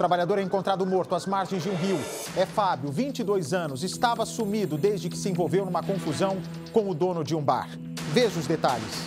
trabalhador é encontrado morto às margens de um rio. É Fábio, 22 anos, estava sumido desde que se envolveu numa confusão com o dono de um bar. Veja os detalhes.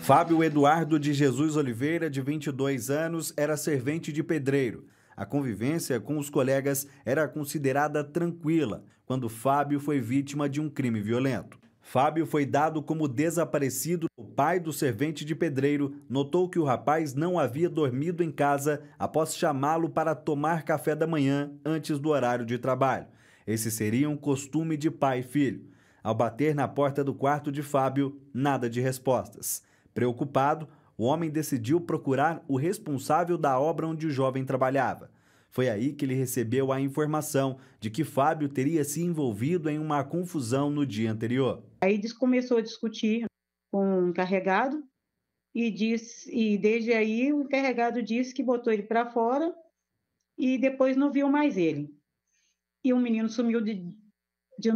Fábio Eduardo de Jesus Oliveira, de 22 anos, era servente de pedreiro. A convivência com os colegas era considerada tranquila quando Fábio foi vítima de um crime violento. Fábio foi dado como desaparecido. O pai do servente de pedreiro notou que o rapaz não havia dormido em casa após chamá-lo para tomar café da manhã antes do horário de trabalho. Esse seria um costume de pai e filho. Ao bater na porta do quarto de Fábio, nada de respostas. Preocupado, o homem decidiu procurar o responsável da obra onde o jovem trabalhava. Foi aí que ele recebeu a informação de que Fábio teria se envolvido em uma confusão no dia anterior. Aí começou a discutir com o um encarregado e disse e desde aí o encarregado disse que botou ele para fora e depois não viu mais ele. E o menino sumiu de, de,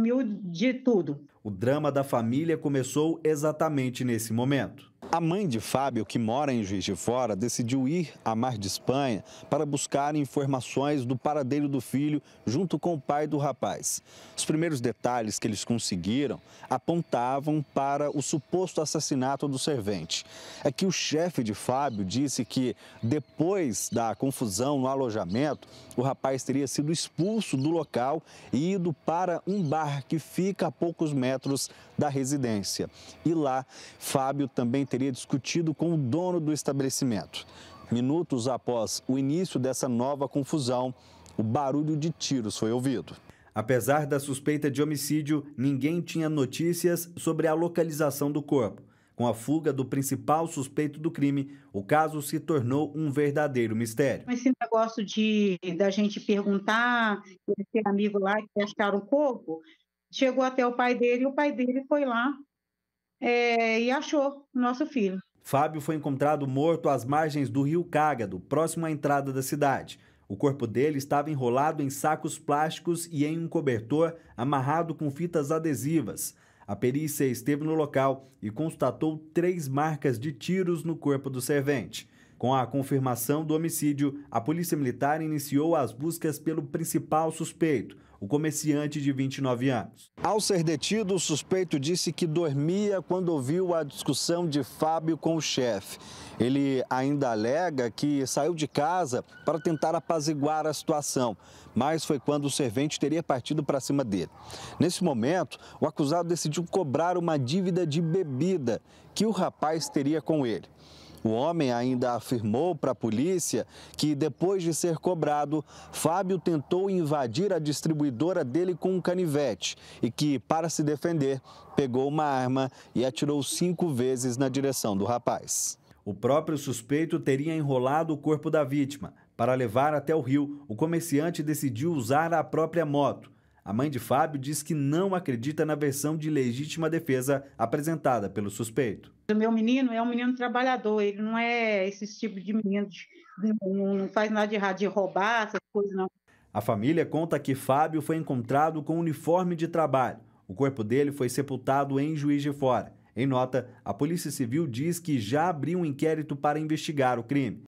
de tudo. O drama da família começou exatamente nesse momento. A mãe de Fábio, que mora em Juiz de Fora, decidiu ir à Mar de Espanha para buscar informações do paradeiro do filho junto com o pai do rapaz. Os primeiros detalhes que eles conseguiram apontavam para o suposto assassinato do servente. É que o chefe de Fábio disse que depois da confusão no alojamento, o rapaz teria sido expulso do local e ido para um bar que fica a poucos metros da residência. E lá, Fábio também teria discutido com o dono do estabelecimento. Minutos após o início dessa nova confusão, o barulho de tiros foi ouvido. Apesar da suspeita de homicídio, ninguém tinha notícias sobre a localização do corpo. Com a fuga do principal suspeito do crime, o caso se tornou um verdadeiro mistério. Esse negócio de da gente perguntar, esse amigo lá que acharam o corpo, chegou até o pai dele e o pai dele foi lá é, e achou nosso filho. Fábio foi encontrado morto às margens do rio Cágado, próximo à entrada da cidade. O corpo dele estava enrolado em sacos plásticos e em um cobertor amarrado com fitas adesivas. A perícia esteve no local e constatou três marcas de tiros no corpo do servente. Com a confirmação do homicídio, a Polícia Militar iniciou as buscas pelo principal suspeito, o comerciante de 29 anos. Ao ser detido, o suspeito disse que dormia quando ouviu a discussão de Fábio com o chefe. Ele ainda alega que saiu de casa para tentar apaziguar a situação, mas foi quando o servente teria partido para cima dele. Nesse momento, o acusado decidiu cobrar uma dívida de bebida que o rapaz teria com ele. O homem ainda afirmou para a polícia que, depois de ser cobrado, Fábio tentou invadir a distribuidora dele com um canivete e que, para se defender, pegou uma arma e atirou cinco vezes na direção do rapaz. O próprio suspeito teria enrolado o corpo da vítima. Para levar até o rio, o comerciante decidiu usar a própria moto. A mãe de Fábio diz que não acredita na versão de legítima defesa apresentada pelo suspeito. O meu menino é um menino trabalhador, ele não é esse tipo de menino, não faz nada de errado, de roubar, essas coisas não. A família conta que Fábio foi encontrado com um uniforme de trabalho. O corpo dele foi sepultado em Juiz de Fora. Em nota, a Polícia Civil diz que já abriu um inquérito para investigar o crime.